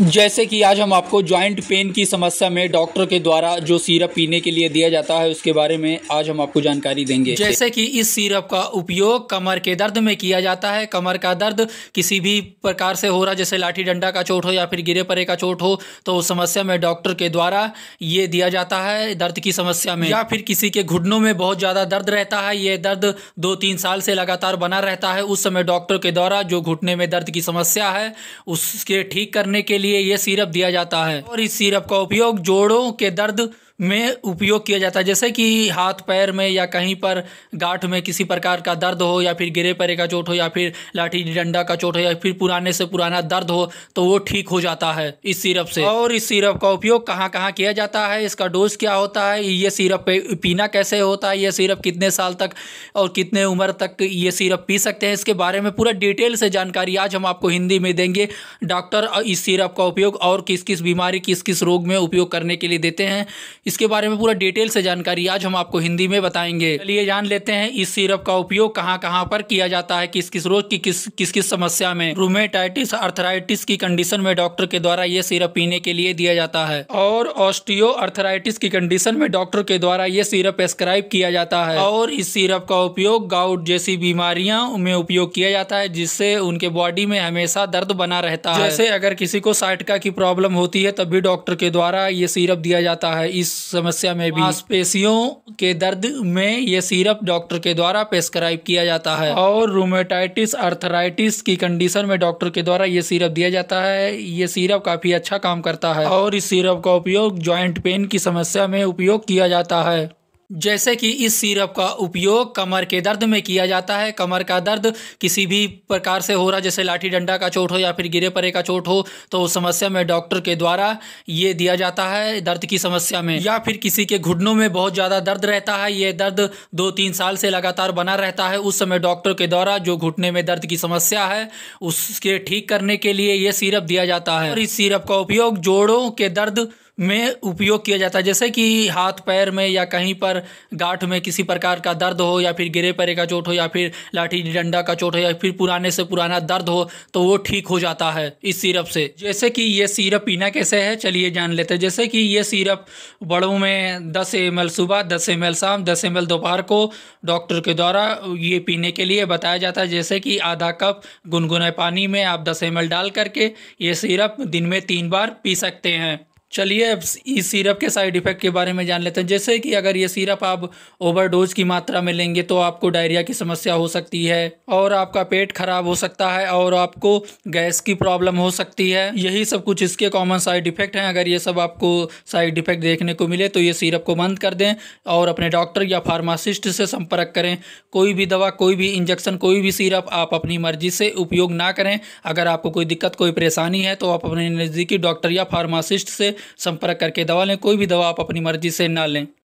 जैसे कि आज हम आपको जॉइंट पेन की समस्या में डॉक्टर के द्वारा जो सीरप पीने के लिए दिया जाता है उसके बारे में आज हम आपको जानकारी देंगे जैसे कि इस सीरप का उपयोग कमर के दर्द में किया जाता है कमर का दर्द किसी भी प्रकार से हो रहा जैसे लाठी डंडा का चोट हो या फिर गिरे परे का चोट हो तो उस समस्या में डॉक्टर के द्वारा ये दिया जाता है दर्द की समस्या में या फिर किसी के घुटनों में बहुत ज़्यादा दर्द रहता है ये दर्द दो तीन साल से लगातार बना रहता है उस समय डॉक्टर के द्वारा जो घुटने में दर्द की समस्या है उसके ठीक करने के लिए लिए ये सिरप दिया जाता है और इस सिरप का उपयोग जोड़ों के दर्द में उपयोग किया जाता है जैसे कि हाथ पैर में या कहीं पर गांठ में किसी प्रकार का दर्द हो या फिर गिरे परे का चोट हो या फिर लाठी डंडा का चोट हो या फिर पुराने से पुराना दर्द हो तो वो ठीक हो जाता है इस सिरप से और इस सिरप का उपयोग कहाँ कहाँ किया जाता है इसका डोज क्या होता है ये सिरप पीना कैसे होता है ये सिरप कितने साल तक और कितने उम्र तक ये सिरप पी सकते हैं इसके बारे में पूरा डिटेल से जानकारी आज हम आपको हिंदी में देंगे डॉक्टर इस सिरप का उपयोग और किस किस बीमारी किस किस रोग में उपयोग करने के लिए देते हैं इसके बारे में पूरा डिटेल से जानकारी आज हम आपको हिंदी में बताएंगे चलिए जान लेते हैं इस सिरप का उपयोग कहाँ कहाँ पर किया जाता है किस किस रोग की किस किस किस समस्या में रूमेटाइटिस अर्थराइटिस की कंडीशन में डॉक्टर के द्वारा ये सिरप पीने के लिए दिया जाता है और ऑस्टियो अर्थराइटिस की कंडीशन में डॉक्टर के द्वारा ये सिरप प्रेस्क्राइब किया जाता है और इस सिरप का उपयोग गाउट जैसी बीमारियां में उपयोग किया जाता है जिससे उनके बॉडी में हमेशा दर्द बना रहता है जैसे अगर किसी को साइटका की प्रॉब्लम होती है तब भी डॉक्टर के द्वारा ये सिरप दिया जाता है इस समस्या में भी पेशियों के दर्द में ये सीरप डॉक्टर के द्वारा प्रेस्क्राइब किया जाता है और रोमेटाइटिस अर्थराइटिस की कंडीशन में डॉक्टर के द्वारा ये सीरप दिया जाता है ये सीरप काफ़ी अच्छा काम करता है और इस सीरप का उपयोग ज्वाइंट पेन की समस्या में उपयोग किया जाता है जैसे कि इस सिरप का उपयोग कमर के दर्द में किया जाता है कमर का दर्द किसी भी प्रकार से हो रहा जैसे लाठी डंडा का चोट हो या फिर गिरे परे का चोट हो तो उस समस्या में डॉक्टर के द्वारा ये दिया जाता है दर्द की समस्या में या फिर किसी के घुटनों में बहुत ज़्यादा दर्द रहता है ये दर्द दो तीन साल से लगातार बना रहता है उस समय डॉक्टर के द्वारा जो घुटने में दर्द की समस्या है उसके ठीक करने के लिए ये सीरप दिया जाता है और इस सीरप का उपयोग जोड़ों के दर्द में उपयोग किया जाता है जैसे कि हाथ पैर में या कहीं पर गांठ में किसी प्रकार का दर्द हो या फिर गिरे परे का चोट हो या फिर लाठी डंडा का चोट हो या फिर पुराने से पुराना दर्द हो तो वो ठीक हो जाता है इस सिरप से जैसे कि ये सिरप पीना कैसे है चलिए जान लेते हैं जैसे कि ये सिरप बड़ों में दस एम सुबह दस एम शाम दस एम दोपहर को डॉक्टर के द्वारा ये पीने के लिए बताया जाता है जैसे कि आधा कप गुनगुने पानी में आप दस एम डाल करके ये सिरप दिन में तीन बार पी सकते हैं चलिए अब इस सिरप के साइड इफ़ेक्ट के बारे में जान लेते हैं जैसे कि अगर ये सिरप आप ओवरडोज की मात्रा में लेंगे तो आपको डायरिया की समस्या हो सकती है और आपका पेट खराब हो सकता है और आपको गैस की प्रॉब्लम हो सकती है यही सब कुछ इसके कॉमन साइड इफ़ेक्ट हैं अगर ये सब आपको साइड इफ़ेक्ट देखने को मिले तो ये सीरप को बंद कर दें और अपने डॉक्टर या फार्मासिस्ट से संपर्क करें कोई भी दवा कोई भी इंजेक्शन कोई भी सीरप आप अपनी मर्जी से उपयोग ना करें अगर आपको कोई दिक्कत कोई परेशानी है तो आप अपने नज़दीकी डॉक्टर या फार्मासिस्ट से संपर्क करके दवा लें कोई भी दवा आप अपनी मर्जी से ना लें